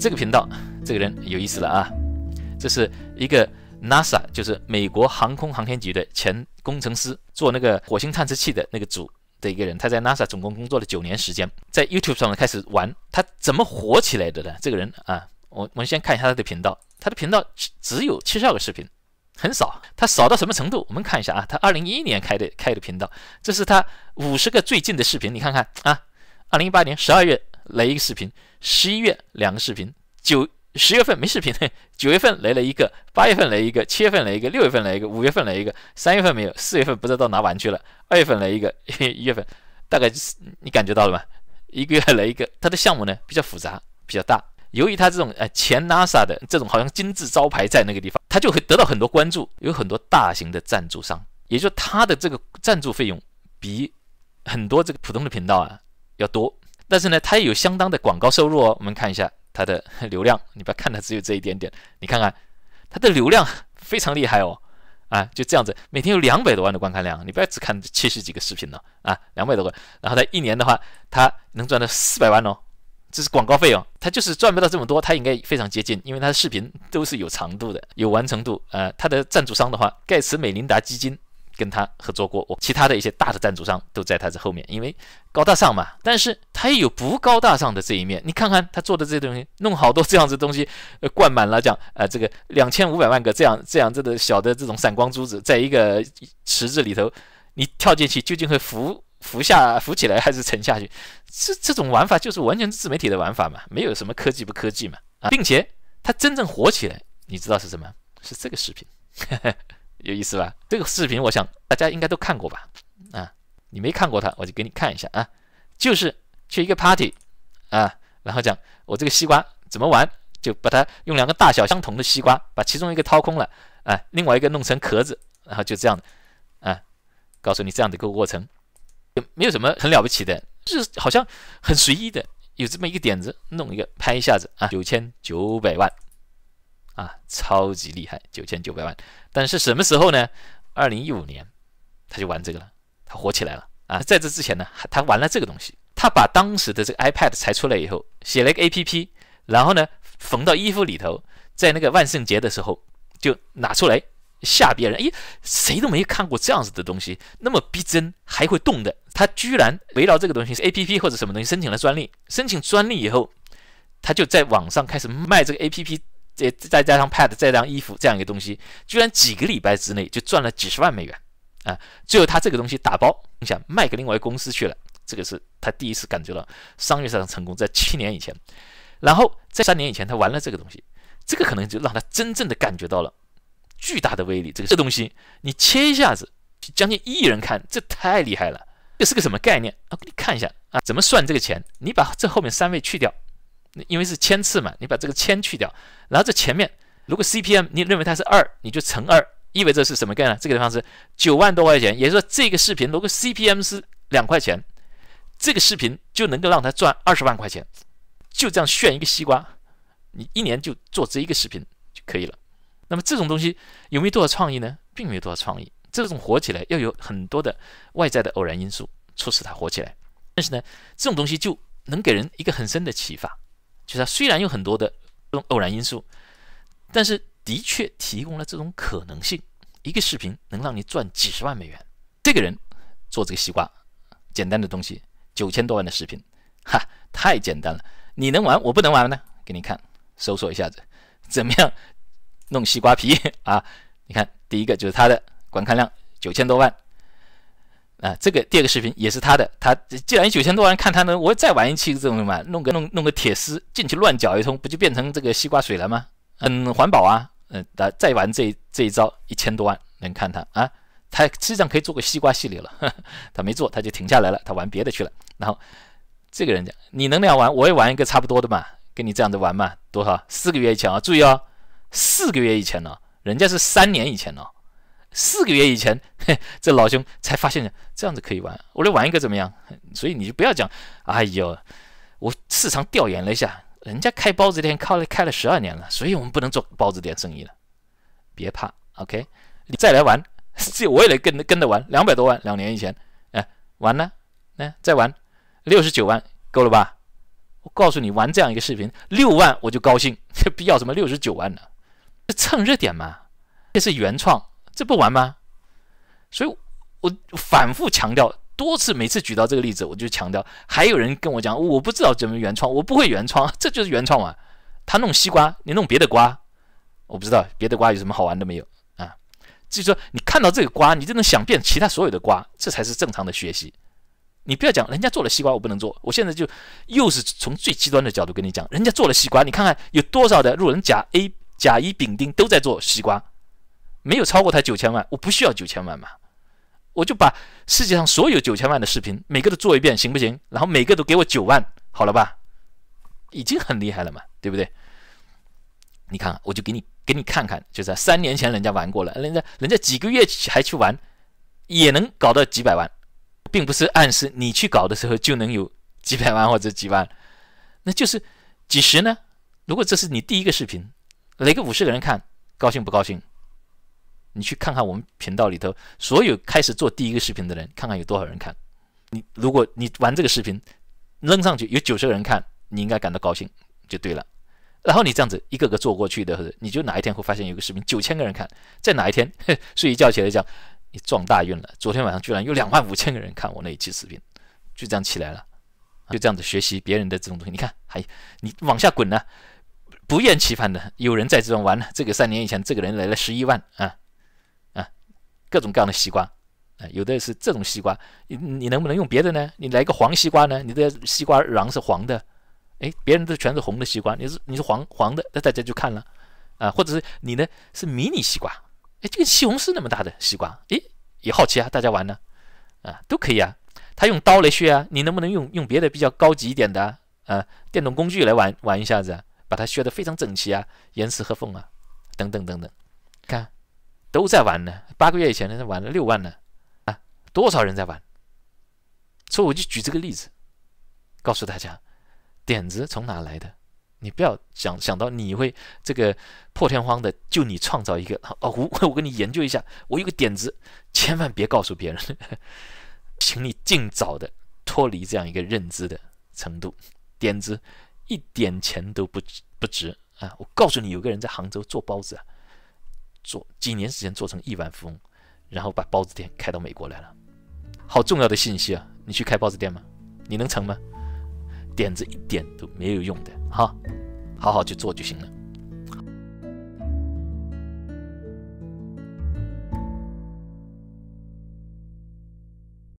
这个频道，这个人有意思了啊！这是一个 NASA，就是美国航空航天局的前工程师，做那个火星探测器的那个组的一个人。他在 NASA 总共工作了九年时间，在 YouTube 上开始玩，他怎么火起来的呢？这个人啊，我我们先看一下他的频道，他的频道只有七十二个视频，很少。他少到什么程度？我们看一下啊，他二零一一年开的开的频道，这是他五十个最近的视频，你看看啊，二零一八年十二月。来一个视频，十一月两个视频，九十月份没视频的，九月份来了一个，八月份来一个，七月份来一个，六月份来一个，五月份来一个，三月份没有，四月份不知道到哪玩去了，二月份来一个，一月份大概是你感觉到了吗？一个月来一个，他的项目呢比较复杂，比较大，由于他这种呃前 NASA 的这种好像金字招牌在那个地方，他就会得到很多关注，有很多大型的赞助商，也就他的这个赞助费用比很多这个普通的频道啊要多。但是呢，它也有相当的广告收入哦。我们看一下它的流量，你不要看它只有这一点点，你看看它的流量非常厉害哦。啊，就这样子，每天有两百多万的观看量，你不要只看七十几个视频了啊，两百多万。然后他一年的话，他能赚到四百万哦，这是广告费哦。他就是赚不到这么多，他应该非常接近，因为他的视频都是有长度的，有完成度啊。他的赞助商的话，盖茨美琳达基金。跟他合作过，我其他的一些大的赞助商都在他这后面，因为高大上嘛。但是他也有不高大上的这一面，你看看他做的这些东西，弄好多这样子东西，呃，灌满了讲，呃，这个两千五百万个这样这样子的小的这种闪光珠子，在一个池子里头，你跳进去究竟会浮浮下浮起来还是沉下去？这这种玩法就是完全自媒体的玩法嘛，没有什么科技不科技嘛啊，并且他真正火起来，你知道是什么？是这个视频。有意思吧？这个视频我想大家应该都看过吧？啊，你没看过它，我就给你看一下啊。就是去一个 party，啊，然后讲我这个西瓜怎么玩，就把它用两个大小相同的西瓜，把其中一个掏空了，啊，另外一个弄成壳子，然后就这样啊，告诉你这样的一个过程，也没有什么很了不起的，就是好像很随意的有这么一个点子，弄一个拍一下子啊，九千九百万。啊，超级厉害，九千九百万！但是什么时候呢？二零一五年，他就玩这个了，他火起来了啊！在这之前呢，他玩了这个东西，他把当时的这个 iPad 才出来以后，写了一个 APP，然后呢，缝到衣服里头，在那个万圣节的时候就拿出来吓别人。哎，谁都没看过这样子的东西，那么逼真，还会动的。他居然围绕这个东西是 APP 或者什么东西申请了专利，申请专利以后，他就在网上开始卖这个 APP。再再加上 Pad，再加衣服这样一个东西，居然几个礼拜之内就赚了几十万美元啊！最后他这个东西打包，你想卖给另外一个公司去了。这个是他第一次感觉到商业上的成功，在七年以前，然后在三年以前他玩了这个东西，这个可能就让他真正的感觉到了巨大的威力。这个这东西你切一下子，将近一亿人看，这太厉害了！这是个什么概念啊？给你看一下啊，怎么算这个钱？你把这后面三位去掉。因为是千次嘛，你把这个千去掉，然后这前面如果 CPM 你认为它是二，你就乘二，意味着是什么概念？这个地方是九万多块钱，也就是说这个视频如果 CPM 是两块钱，这个视频就能够让他赚二十万块钱，就这样炫一个西瓜，你一年就做这一个视频就可以了。那么这种东西有没有多少创意呢？并没有多少创意，这种火起来要有很多的外在的偶然因素促使它火起来，但是呢，这种东西就能给人一个很深的启发。就它虽然有很多的这种偶然因素，但是的确提供了这种可能性：一个视频能让你赚几十万美元。这个人做这个西瓜，简单的东西，九千多万的视频，哈，太简单了。你能玩，我不能玩了呢。给你看，搜索一下子，怎么样弄西瓜皮 啊？你看，第一个就是他的观看量九千多万。啊，这个第二个视频也是他的，他既然九千多万人看他呢，我再玩一期这种嘛，弄个弄弄个铁丝进去乱搅一通，不就变成这个西瓜水了吗？嗯，环保啊，嗯，再再玩这这一招，一千多万能看他啊，他实际上可以做个西瓜系列了，他没做，他就停下来了，他玩别的去了。然后这个人讲，你能那样玩，我也玩一个差不多的嘛，跟你这样的玩嘛，多少四个月以前啊，注意哦，四个月以前呢，人家是三年以前呢。四个月以前，嘿，这老兄才发现这样子可以玩。我来玩一个怎么样？所以你就不要讲，哎呦，我市场调研了一下，人家开包子店靠了开了十二年了，所以我们不能做包子店生意了。别怕，OK，你再来玩，这 我也来跟跟着玩。两百多万，两年以前，哎，玩呢，哎，再玩，六十九万够了吧？我告诉你，玩这样一个视频，六万我就高兴，这必要什么六十九万呢？这蹭热点嘛，这是原创。这不完吗？所以，我反复强调，多次，每次举到这个例子，我就强调。还有人跟我讲，我不知道怎么原创，我不会原创，这就是原创啊！他弄西瓜，你弄别的瓜，我不知道别的瓜有什么好玩的没有啊？就说你看到这个瓜，你就能想变其他所有的瓜，这才是正常的学习。你不要讲人家做了西瓜，我不能做。我现在就又是从最极端的角度跟你讲，人家做了西瓜，你看看有多少的，路人甲 A、甲乙、丙丁都在做西瓜。没有超过他九千万，我不需要九千万嘛，我就把世界上所有九千万的视频，每个都做一遍，行不行？然后每个都给我九万，好了吧？已经很厉害了嘛，对不对？你看，我就给你给你看看，就是三年前人家玩过了，人家人家几个月还去玩，也能搞到几百万，并不是暗示你去搞的时候就能有几百万或者几万，那就是几十呢？如果这是你第一个视频，来个五十个人看，高兴不高兴？你去看看我们频道里头所有开始做第一个视频的人，看看有多少人看。你如果你玩这个视频扔上去有九十个人看，你应该感到高兴就对了。然后你这样子一个个做过去的，你就哪一天会发现有个视频九千个人看。在哪一天 睡一觉起来讲，你撞大运了，昨天晚上居然有两万五千个人看我那一期视频，就这样起来了，就这样子学习别人的这种东西。你看，还你往下滚呢，不厌其烦的有人在这种玩呢。这个三年以前这个人来了十一万啊。各种各样的西瓜，啊，有的是这种西瓜，你你能不能用别的呢？你来个黄西瓜呢？你的西瓜瓤是黄的，哎，别人的全是红的西瓜，你是你是黄黄的，那大家就看了，啊，或者是你呢是迷你西瓜，哎，这个西红柿那么大的西瓜，哎，也好奇啊，大家玩呢，啊，都可以啊，他用刀来削啊，你能不能用用别的比较高级一点的啊，电动工具来玩玩一下子，把它削的非常整齐啊，严丝合缝啊，等等等等，看。都在玩呢，八个月以前呢玩了六万呢，啊，多少人在玩？所以我就举这个例子，告诉大家，点子从哪来的？你不要想想到你会这个破天荒的就你创造一个，哦我我跟你研究一下，我有个点子，千万别告诉别人，请你尽早的脱离这样一个认知的程度，点子一点钱都不值不值啊！我告诉你，有个人在杭州做包子。做几年时间做成亿万富翁，然后把包子店开到美国来了，好重要的信息啊！你去开包子店吗？你能成吗？点子一点都没有用的，哈，好好去做就行了。